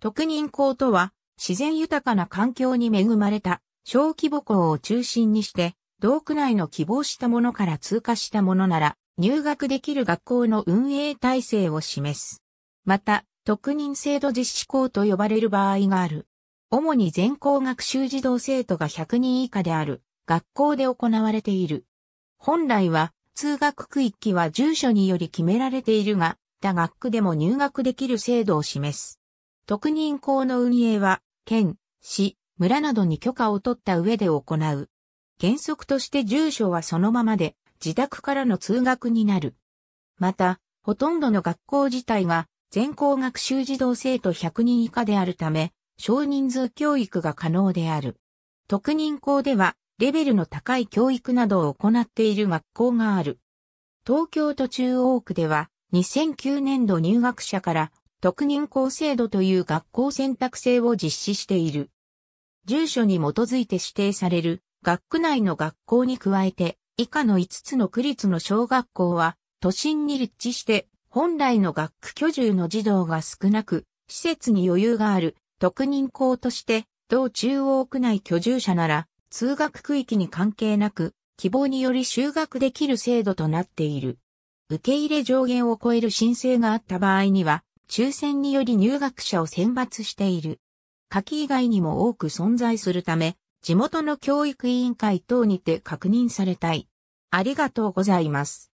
特任校とは、自然豊かな環境に恵まれた小規模校を中心にして、同区内の希望したものから通過したものなら、入学できる学校の運営体制を示す。また、特任制度実施校と呼ばれる場合がある。主に全校学習児童生徒が100人以下である学校で行われている。本来は通学区域は住所により決められているが、他学区でも入学できる制度を示す。特任校の運営は、県、市、村などに許可を取った上で行う。原則として住所はそのままで、自宅からの通学になる。また、ほとんどの学校自体が全校学習児童生徒100人以下であるため、少人数教育が可能である。特任校では、レベルの高い教育などを行っている学校がある。東京都中央区では、2009年度入学者から特任校制度という学校選択制を実施している。住所に基づいて指定される学区内の学校に加えて、以下の5つの区立の小学校は、都心に立地して、本来の学区居住の児童が少なく、施設に余裕がある特任校として、同中央区内居住者なら、通学区域に関係なく、希望により就学できる制度となっている。受け入れ上限を超える申請があった場合には、抽選により入学者を選抜している。夏季以外にも多く存在するため、地元の教育委員会等にて確認されたい。ありがとうございます。